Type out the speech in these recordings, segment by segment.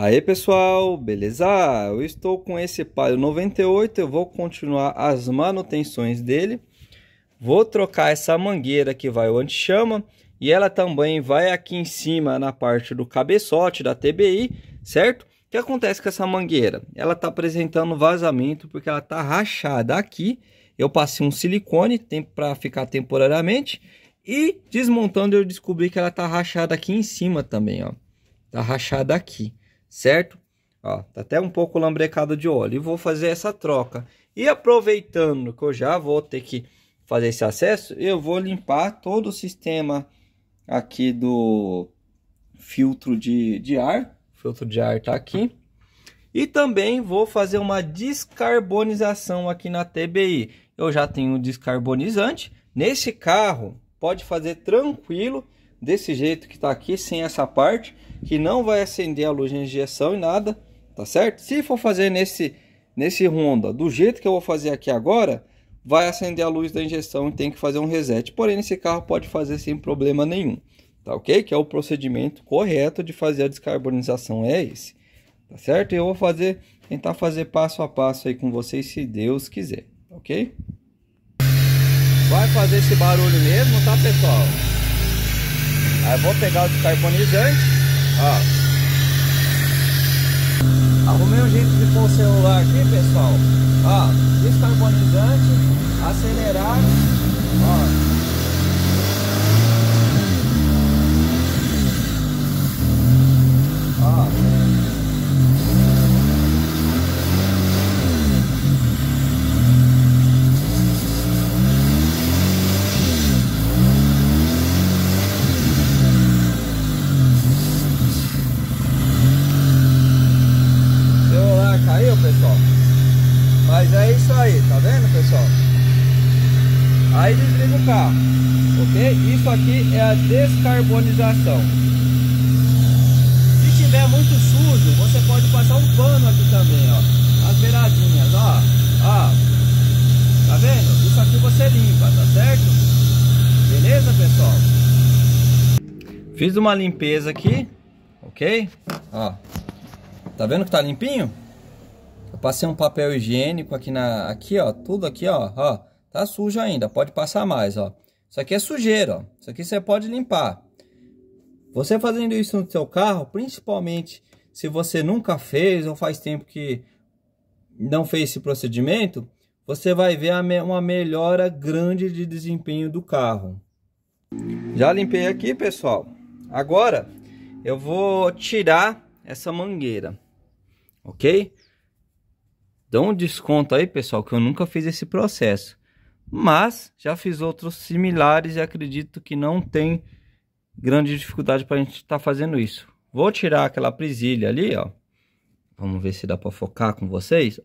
Aí pessoal, beleza? Ah, eu estou com esse Palio 98, eu vou continuar as manutenções dele. Vou trocar essa mangueira que vai o anti-chama e ela também vai aqui em cima na parte do cabeçote da TBI, certo? O que acontece com essa mangueira? Ela está apresentando vazamento porque ela está rachada aqui. Eu passei um silicone para ficar temporariamente e desmontando eu descobri que ela está rachada aqui em cima também, ó. Está rachada aqui certo? Ó, tá até um pouco lambrecado de óleo. E vou fazer essa troca. E aproveitando que eu já vou ter que fazer esse acesso, eu vou limpar todo o sistema aqui do filtro de, de ar. O filtro de ar tá aqui. E também vou fazer uma descarbonização aqui na TBI. Eu já tenho descarbonizante. Nesse carro, pode fazer tranquilo desse jeito que está aqui, sem essa parte, que não vai acender a luz de injeção e nada, tá certo? Se for fazer nesse, nesse Honda, do jeito que eu vou fazer aqui agora, vai acender a luz da injeção e tem que fazer um reset. Porém, nesse carro pode fazer sem problema nenhum, tá ok? Que é o procedimento correto de fazer a descarbonização, é esse, tá certo? E eu vou fazer, tentar fazer passo a passo aí com vocês, se Deus quiser, tá ok? Vai fazer esse barulho mesmo, tá pessoal? Aí vou pegar o descarbonizante, ó. Arrumei um jeito de pôr o celular aqui, pessoal. Ó, descarbonizante, acelerar, ó. carro, ok? Isso aqui é a descarbonização. Se tiver muito sujo, você pode passar um pano aqui também, ó, as beiradinhas, ó, ó, tá vendo? Isso aqui você limpa, tá certo? Beleza, pessoal? Fiz uma limpeza aqui, ok? Ó, tá vendo que tá limpinho? Eu passei um papel higiênico aqui na, aqui ó, tudo aqui ó, ó Tá sujo ainda, pode passar mais, ó. Isso aqui é sujeira, ó. Isso aqui você pode limpar. Você fazendo isso no seu carro, principalmente se você nunca fez ou faz tempo que não fez esse procedimento, você vai ver uma melhora grande de desempenho do carro. Já limpei aqui, pessoal. Agora eu vou tirar essa mangueira, ok? Dá um desconto aí, pessoal, que eu nunca fiz esse processo mas já fiz outros similares e acredito que não tem grande dificuldade para a gente estar tá fazendo isso. Vou tirar aquela presilha ali, ó. Vamos ver se dá para focar com vocês.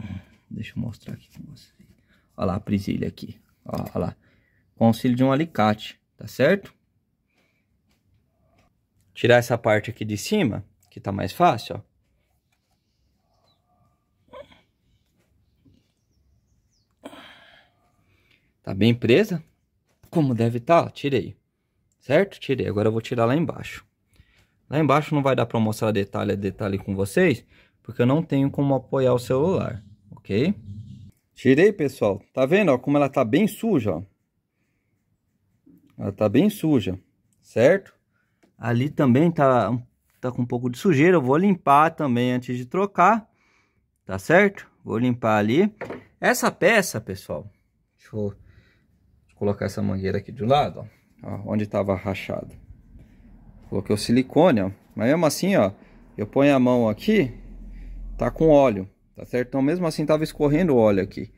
Hum, deixa eu mostrar aqui com vocês. Olha lá a presilha aqui. Olha lá. Com auxílio de um alicate, tá certo? Tirar essa parte aqui de cima, que tá mais fácil, ó. Tá bem presa? Como deve estar, tá, tirei. Certo? Tirei. Agora eu vou tirar lá embaixo. Lá embaixo não vai dar para mostrar detalhe a detalhe com vocês, porque eu não tenho como apoiar o celular, ok? Tirei, pessoal. Tá vendo ó, como ela tá bem suja? Ó. Ela tá bem suja, certo? Ali também tá, tá com um pouco de sujeira. Eu vou limpar também antes de trocar, tá certo? Vou limpar ali. Essa peça, pessoal, deixa eu colocar essa mangueira aqui do lado, ó, onde estava rachado. Coloquei o silicone, ó, mas mesmo assim, ó, eu ponho a mão aqui, tá com óleo, tá certo? Então mesmo assim tava escorrendo óleo aqui,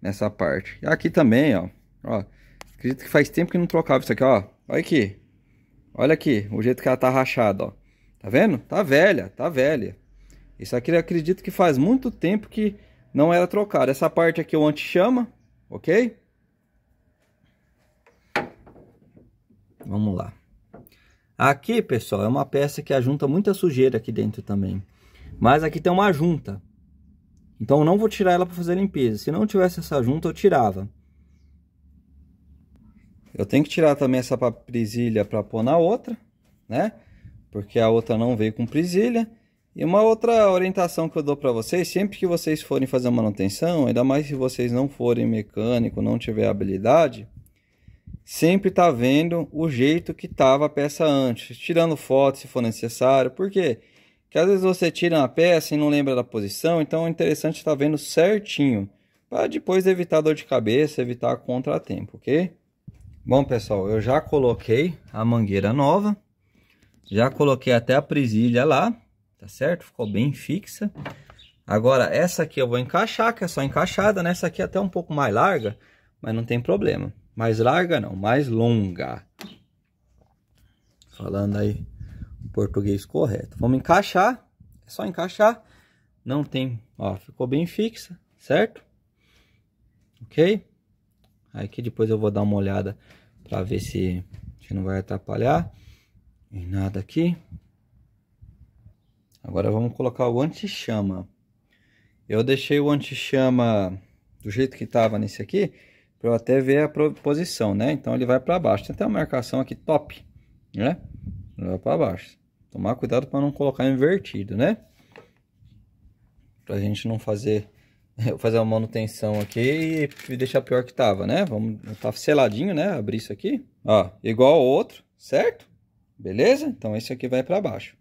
nessa parte. E aqui também, ó, ó, acredito que faz tempo que não trocava isso aqui, ó, olha aqui. Olha aqui, o jeito que ela tá rachada, ó. Tá vendo? Tá velha, tá velha. Isso aqui eu acredito que faz muito tempo que não era trocado. Essa parte aqui é o anti-chama, ok? Vamos lá. Aqui, pessoal, é uma peça que ajunta muita sujeira aqui dentro também. Mas aqui tem uma junta. Então eu não vou tirar ela para fazer limpeza. Se não tivesse essa junta, eu tirava. Eu tenho que tirar também essa presilha para pôr na outra, né? Porque a outra não veio com presilha. E uma outra orientação que eu dou para vocês, sempre que vocês forem fazer manutenção, ainda mais se vocês não forem mecânico, não tiver habilidade, sempre está vendo o jeito que estava a peça antes, tirando foto se for necessário. Por quê? Porque às vezes você tira uma peça e não lembra da posição, então é interessante estar tá vendo certinho, para depois evitar dor de cabeça, evitar contratempo, ok? Bom pessoal, eu já coloquei a mangueira nova, já coloquei até a presilha lá, tá certo? Ficou bem fixa. Agora essa aqui eu vou encaixar, que é só encaixada, né? Essa aqui é até um pouco mais larga, mas não tem problema. Mais larga não, mais longa. Falando aí o português correto. Vamos encaixar. É só encaixar. Não tem, ó, ficou bem fixa, certo? Ok? Aí que depois eu vou dar uma olhada para ver se, se não vai atrapalhar. E nada aqui. Agora vamos colocar o anti-chama. Eu deixei o anti-chama do jeito que estava nesse aqui, para eu até ver a posição, né? Então ele vai para baixo. Tem até uma marcação aqui top, né? Ele vai para baixo. Tomar cuidado para não colocar invertido, né? Para a gente não fazer fazer uma manutenção aqui e deixar pior que tava, né? Vamos tá seladinho, né? Abrir isso aqui, ó, igual ao outro, certo? Beleza? Então esse aqui vai para baixo.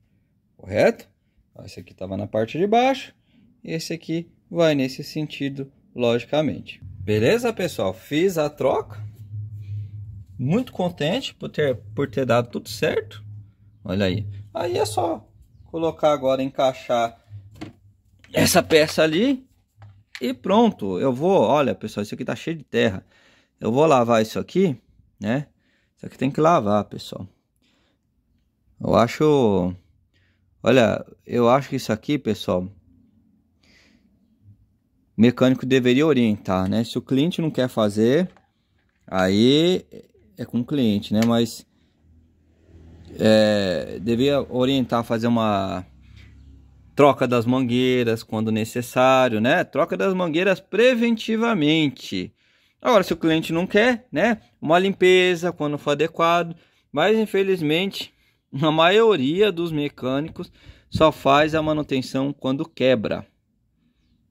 Correto? Ó, esse aqui tava na parte de baixo e esse aqui vai nesse sentido logicamente. Beleza, pessoal? Fiz a troca. Muito contente por ter, por ter dado tudo certo. Olha aí. Aí é só colocar agora, encaixar essa peça ali e pronto. Eu vou, olha, pessoal, isso aqui tá cheio de terra. Eu vou lavar isso aqui, né? Isso aqui tem que lavar, pessoal. Eu acho... Olha, eu acho que isso aqui, pessoal, o mecânico deveria orientar, né? Se o cliente não quer fazer, aí é com o cliente, né? Mas é, deveria orientar, fazer uma troca das mangueiras quando necessário, né? Troca das mangueiras preventivamente. Agora, se o cliente não quer, né? Uma limpeza quando for adequado. Mas infelizmente, a maioria dos mecânicos só faz a manutenção quando quebra.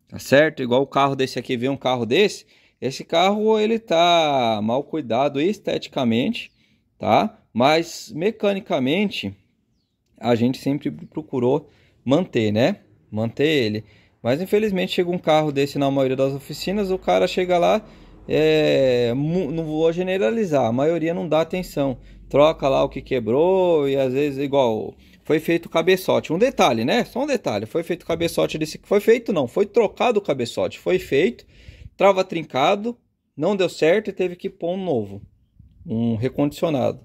Tá certo? Igual o carro desse aqui, vê um carro desse, esse carro ele tá mal cuidado esteticamente, tá? Mas mecanicamente a gente sempre procurou manter, né? Manter ele. Mas infelizmente chega um carro desse na maioria das oficinas, o cara chega lá, é, não vou generalizar, a maioria não dá atenção. Troca lá o que quebrou e às vezes igual foi feito o cabeçote. Um detalhe, né? Só um detalhe. Foi feito o cabeçote desse. Foi feito, não. Foi trocado o cabeçote. Foi feito. Trava trincado. Não deu certo e teve que pôr um novo. Um recondicionado.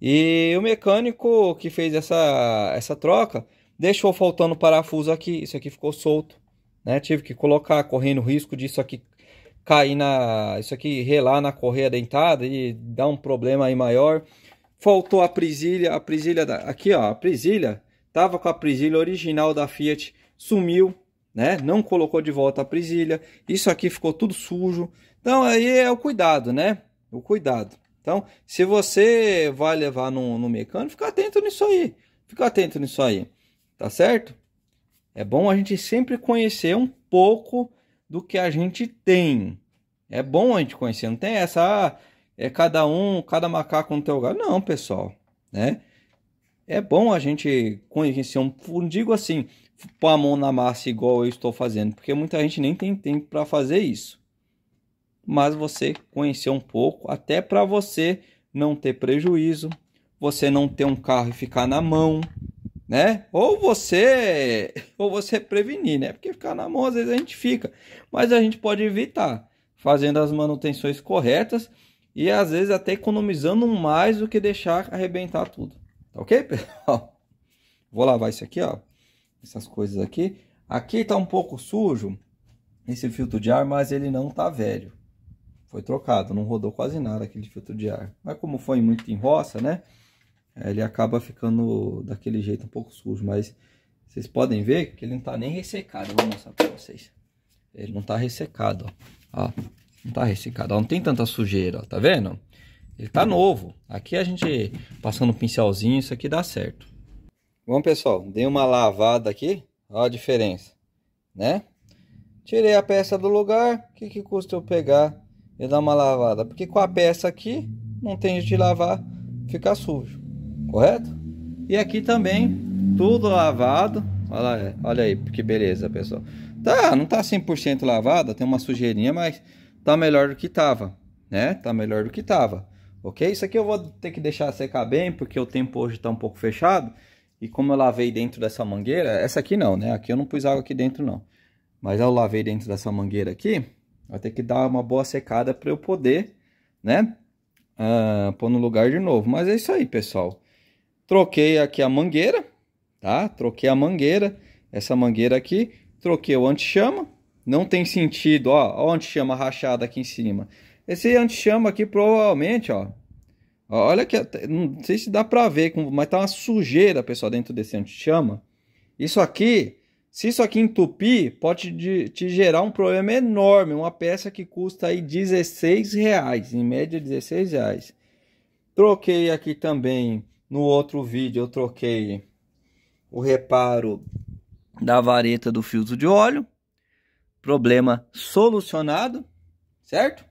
E o mecânico que fez essa, essa troca deixou faltando parafuso aqui. Isso aqui ficou solto. Né? Tive que colocar, correndo risco risco disso aqui cair na. Isso aqui relar na correia dentada e dar um problema aí maior. Faltou a presilha, a presilha da, aqui ó, a presilha tava com a presilha original da Fiat, sumiu, né? Não colocou de volta a presilha. Isso aqui ficou tudo sujo. Então aí é o cuidado, né? O cuidado. Então, se você vai levar no, no mecânico, fica atento nisso aí. Fica atento nisso aí. Tá certo? É bom a gente sempre conhecer um pouco do que a gente tem. É bom a gente conhecer, não tem essa, ah, é cada um, cada macaco no teu lugar. Não, pessoal, né? É bom a gente conhecer um, não digo assim, pôr a mão na massa igual eu estou fazendo, porque muita gente nem tem tempo para fazer isso. Mas você conhecer um pouco, até para você não ter prejuízo, você não ter um carro e ficar na mão, né? Ou você, ou você prevenir, né? Porque ficar na mão às vezes a gente fica, mas a gente pode evitar fazendo as manutenções corretas e às vezes até economizando mais do que deixar arrebentar tudo. Tá ok, pessoal? Vou lavar isso aqui, ó. Essas coisas aqui. Aqui tá um pouco sujo esse filtro de ar, mas ele não tá velho. Foi trocado, não rodou quase nada aquele filtro de ar. Mas como foi muito em roça, né? É, ele acaba ficando daquele jeito um pouco sujo, mas vocês podem ver que ele não tá nem ressecado. Eu vou mostrar para vocês. Ele não tá ressecado, ó. ó. Não tá ressecado, não tem tanta sujeira, ó, tá vendo? Ele tá novo. Aqui a gente passando um pincelzinho, isso aqui dá certo. Bom, pessoal, dei uma lavada aqui, ó a diferença, né? Tirei a peça do lugar, o que, que custa eu pegar e dar uma lavada? Porque com a peça aqui, não tem de lavar, fica sujo, correto? E aqui também, tudo lavado, olha, olha aí que beleza, pessoal. Tá, não tá 100% lavada, tem uma sujeirinha, mas tá melhor do que tava, né? Tá melhor do que tava, ok? Isso aqui eu vou ter que deixar secar bem, porque o tempo hoje tá um pouco fechado. E como eu lavei dentro dessa mangueira, essa aqui não, né? Aqui eu não pus água aqui dentro não. Mas eu lavei dentro dessa mangueira aqui, vai ter que dar uma boa secada para eu poder, né? Uh, pôr no lugar de novo. Mas é isso aí, pessoal. Troquei aqui a mangueira, tá? Troquei a mangueira, essa mangueira aqui. Troquei o anti-chama, não tem sentido, ó, ó onde chama rachada aqui em cima. Esse chama aqui provavelmente, ó, olha que, não sei se dá pra ver, mas tá uma sujeira, pessoal, dentro desse chama Isso aqui, se isso aqui entupir, pode te, te gerar um problema enorme, uma peça que custa aí 16 reais, em média 16 reais. Troquei aqui também, no outro vídeo eu troquei o reparo da vareta do filtro de óleo problema solucionado, certo?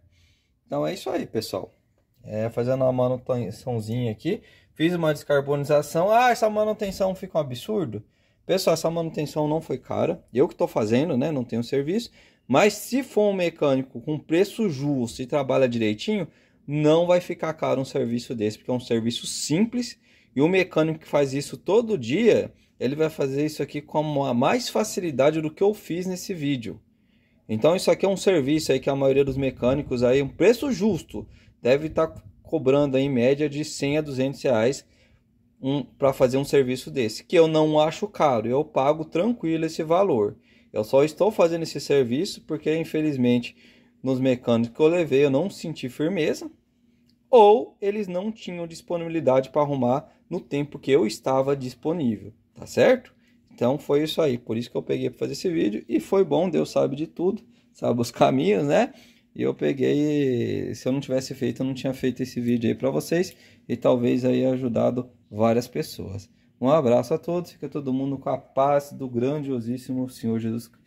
Então é isso aí, pessoal. É, fazendo uma manutençãozinha aqui, fiz uma descarbonização. Ah, essa manutenção fica um absurdo. Pessoal, essa manutenção não foi cara. Eu que estou fazendo, né? Não tenho serviço. Mas se for um mecânico com preço justo e trabalha direitinho, não vai ficar caro um serviço desse, porque é um serviço simples. E o mecânico que faz isso todo dia, ele vai fazer isso aqui com a mais facilidade do que eu fiz nesse vídeo. Então isso aqui é um serviço aí que a maioria dos mecânicos aí, um preço justo, deve estar tá cobrando aí, em média de 100 a 200 reais um, para fazer um serviço desse, que eu não acho caro, eu pago tranquilo esse valor. Eu só estou fazendo esse serviço porque infelizmente nos mecânicos que eu levei eu não senti firmeza ou eles não tinham disponibilidade para arrumar no tempo que eu estava disponível, tá certo? Então foi isso aí, por isso que eu peguei para fazer esse vídeo e foi bom, Deus sabe de tudo, sabe os caminhos, né? E eu peguei, se eu não tivesse feito, eu não tinha feito esse vídeo aí para vocês e talvez aí ajudado várias pessoas. Um abraço a todos, fica todo mundo com a paz do grandiosíssimo Senhor Jesus Cristo.